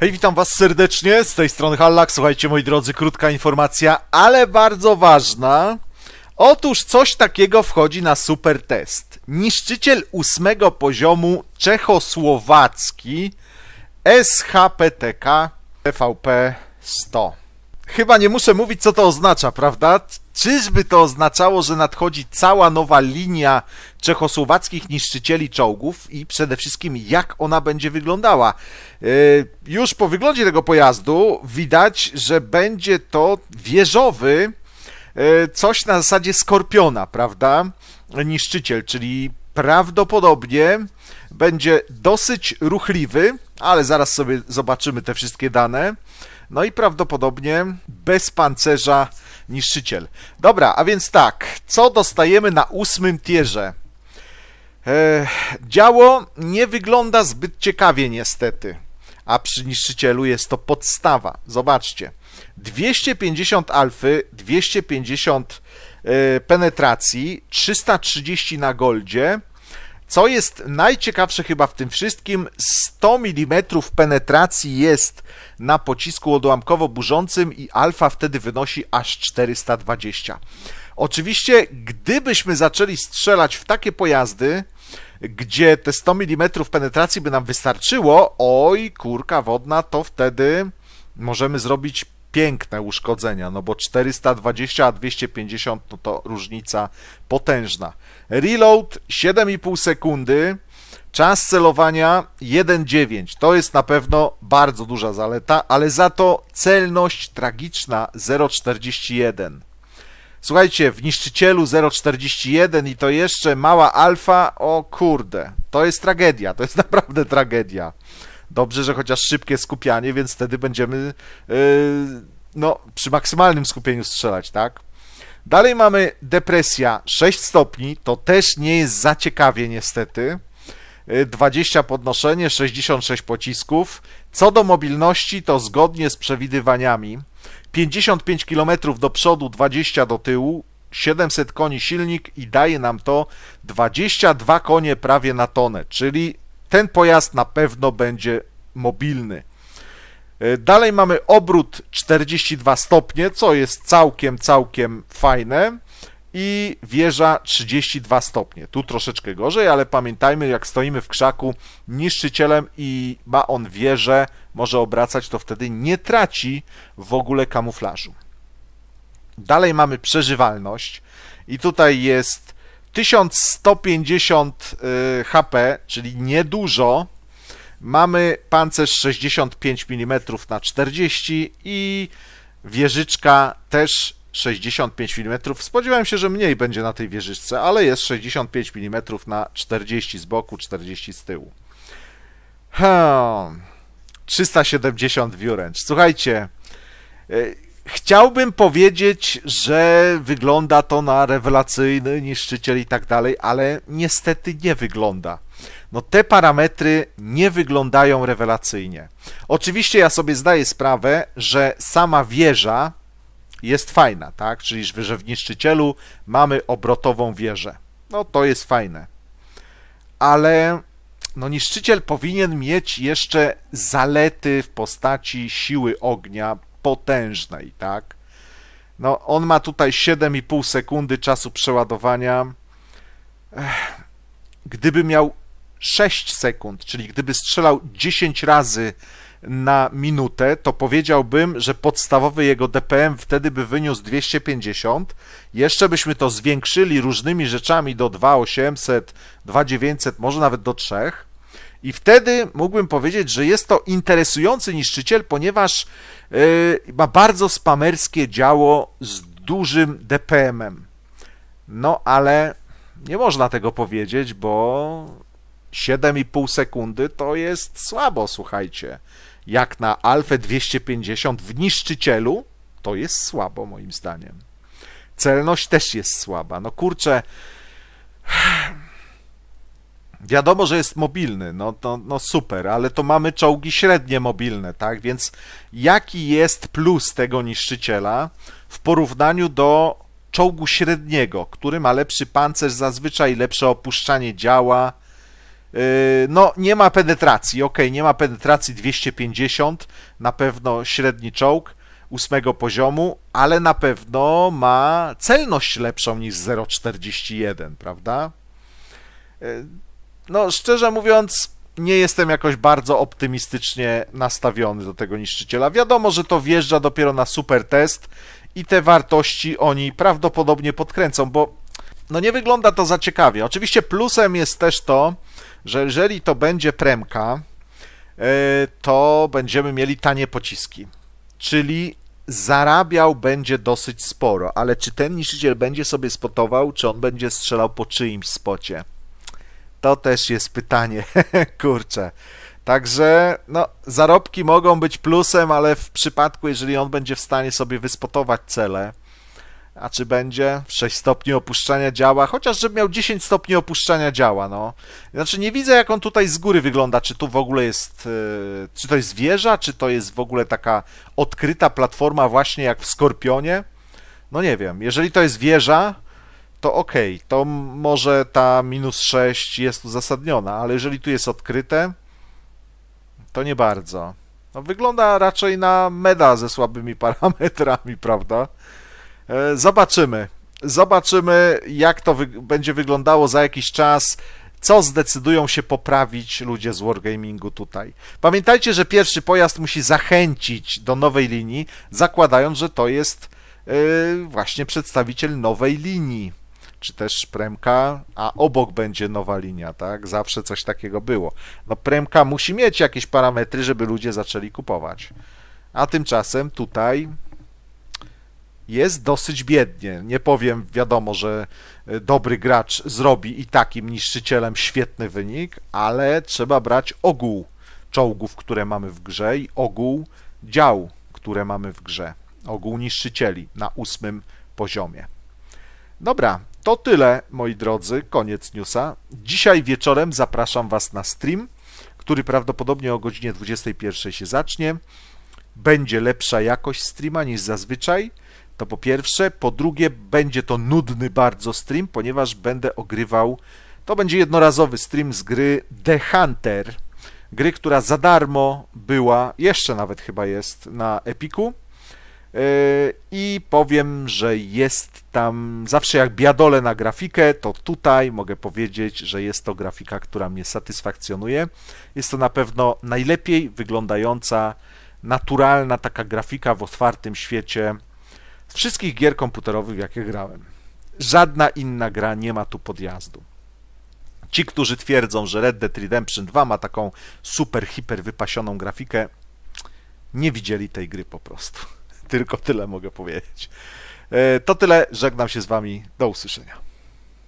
Hej, witam Was serdecznie, z tej strony Hallak. Słuchajcie, moi drodzy, krótka informacja, ale bardzo ważna. Otóż coś takiego wchodzi na super test. Niszczyciel ósmego poziomu czechosłowacki SHPTK TVP 100. Chyba nie muszę mówić, co to oznacza, prawda? Czyżby to oznaczało, że nadchodzi cała nowa linia czechosłowackich niszczycieli czołgów i przede wszystkim jak ona będzie wyglądała? Y, już po wyglądzie tego pojazdu widać, że będzie to wieżowy, y, coś na zasadzie skorpiona, prawda? Niszczyciel, czyli prawdopodobnie będzie dosyć ruchliwy, ale zaraz sobie zobaczymy te wszystkie dane. No i prawdopodobnie bez pancerza niszczyciel. Dobra, a więc tak, co dostajemy na ósmym tierze? E, działo nie wygląda zbyt ciekawie niestety, a przy niszczycielu jest to podstawa. Zobaczcie, 250 alfy, 250 e, penetracji, 330 na goldzie, co jest najciekawsze chyba w tym wszystkim, 100 mm penetracji jest na pocisku odłamkowo-burzącym i alfa wtedy wynosi aż 420. Oczywiście, gdybyśmy zaczęli strzelać w takie pojazdy, gdzie te 100 mm penetracji by nam wystarczyło, oj kurka wodna, to wtedy możemy zrobić piękne uszkodzenia, no bo 420 a 250 no to różnica potężna. Reload 7,5 sekundy, czas celowania 1,9. To jest na pewno bardzo duża zaleta, ale za to celność tragiczna 0,41. Słuchajcie, w niszczycielu 0,41 i to jeszcze mała alfa, o kurde, to jest tragedia, to jest naprawdę tragedia. Dobrze, że chociaż szybkie skupianie, więc wtedy będziemy y, no, przy maksymalnym skupieniu strzelać, tak? Dalej mamy depresja 6 stopni, to też nie jest za ciekawie niestety. 20 y, podnoszenie, 66 pocisków. Co do mobilności, to zgodnie z przewidywaniami 55 km do przodu, 20 do tyłu, 700 koni silnik i daje nam to 22 konie prawie na tonę, czyli ten pojazd na pewno będzie mobilny. E, dalej mamy obrót 42 stopnie, co jest całkiem, całkiem fajne. I wieża 32 stopnie. Tu troszeczkę gorzej, ale pamiętajmy, jak stoimy w krzaku niszczycielem i ma on wieżę, może obracać, to wtedy nie traci w ogóle kamuflażu. Dalej mamy przeżywalność i tutaj jest 1150 y, HP, czyli niedużo. Mamy pancerz 65 mm na 40 i wieżyczka też 65 mm. Spodziewałem się, że mniej będzie na tej wieżyczce, ale jest 65 mm na 40 z boku, 40 z tyłu. Hmm. 370 view Słuchajcie, y, Chciałbym powiedzieć, że wygląda to na rewelacyjny niszczyciel i tak dalej, ale niestety nie wygląda. No te parametry nie wyglądają rewelacyjnie. Oczywiście ja sobie zdaję sprawę, że sama wieża jest fajna, tak? Czyli że w niszczycielu mamy obrotową wieżę. No to jest fajne. Ale no niszczyciel powinien mieć jeszcze zalety w postaci siły ognia, potężnej, tak? No, on ma tutaj 7,5 sekundy czasu przeładowania. Gdyby miał 6 sekund, czyli gdyby strzelał 10 razy na minutę, to powiedziałbym, że podstawowy jego DPM wtedy by wyniósł 250. Jeszcze byśmy to zwiększyli różnymi rzeczami do 2800, 2900, może nawet do 3. I wtedy mógłbym powiedzieć, że jest to interesujący niszczyciel, ponieważ e, ma bardzo spamerskie działo z dużym DPM-em. No ale nie można tego powiedzieć, bo 7,5 sekundy to jest słabo, słuchajcie. Jak na Alfę 250 w niszczycielu, to jest słabo moim zdaniem. Celność też jest słaba. No kurczę, Wiadomo, że jest mobilny, no, no, no super, ale to mamy czołgi średnie mobilne, tak? Więc jaki jest plus tego niszczyciela w porównaniu do czołgu średniego, który ma lepszy pancerz zazwyczaj, lepsze opuszczanie działa. Yy, no, nie ma penetracji, ok, nie ma penetracji 250, na pewno średni czołg ósmego poziomu, ale na pewno ma celność lepszą niż 0,41, prawda? Yy, no szczerze mówiąc, nie jestem jakoś bardzo optymistycznie nastawiony do tego niszczyciela. Wiadomo, że to wjeżdża dopiero na super test i te wartości oni prawdopodobnie podkręcą, bo no nie wygląda to za ciekawie. Oczywiście plusem jest też to, że jeżeli to będzie premka, e, to będziemy mieli tanie pociski. Czyli zarabiał będzie dosyć sporo, ale czy ten niszczyciel będzie sobie spotował, czy on będzie strzelał po czyimś spocie? To też jest pytanie, kurczę. Także no, zarobki mogą być plusem, ale w przypadku, jeżeli on będzie w stanie sobie wyspotować cele, a czy będzie 6 stopni opuszczania działa, chociaż żeby miał 10 stopni opuszczania działa, no. Znaczy nie widzę jak on tutaj z góry wygląda, czy tu w ogóle jest, y, czy to jest wieża, czy to jest w ogóle taka odkryta platforma właśnie jak w Skorpionie. No nie wiem, jeżeli to jest wieża, to ok, to może ta minus 6 jest uzasadniona, ale jeżeli tu jest odkryte, to nie bardzo. No, wygląda raczej na meda ze słabymi parametrami, prawda? E, zobaczymy. Zobaczymy, jak to wy będzie wyglądało za jakiś czas co zdecydują się poprawić ludzie z Wargamingu tutaj. Pamiętajcie, że pierwszy pojazd musi zachęcić do nowej linii, zakładając, że to jest yy, właśnie przedstawiciel nowej linii czy też Premka, a obok będzie nowa linia, tak? Zawsze coś takiego było. No Premka musi mieć jakieś parametry, żeby ludzie zaczęli kupować. A tymczasem tutaj jest dosyć biednie. Nie powiem, wiadomo, że e, dobry gracz zrobi i takim niszczycielem świetny wynik, ale trzeba brać ogół czołgów, które mamy w grze i ogół dział, które mamy w grze. Ogół niszczycieli na ósmym poziomie. Dobra, to tyle, moi drodzy, koniec newsa. Dzisiaj wieczorem zapraszam Was na stream, który prawdopodobnie o godzinie 21 się zacznie. Będzie lepsza jakość streama niż zazwyczaj. To po pierwsze. Po drugie, będzie to nudny bardzo stream, ponieważ będę ogrywał. To będzie jednorazowy stream z gry The Hunter. Gry, która za darmo była, jeszcze nawet chyba jest na Epiku. E, I powiem, że jest tam zawsze jak biadole na grafikę, to tutaj mogę powiedzieć, że jest to grafika, która mnie satysfakcjonuje. Jest to na pewno najlepiej wyglądająca, naturalna taka grafika w otwartym świecie z wszystkich gier komputerowych, jakie grałem. Żadna inna gra nie ma tu podjazdu. Ci, którzy twierdzą, że Red Dead Redemption 2 ma taką super, hiper wypasioną grafikę, nie widzieli tej gry po prostu. Tylko tyle mogę powiedzieć. E, to tyle, żegnam się z Wami, do usłyszenia.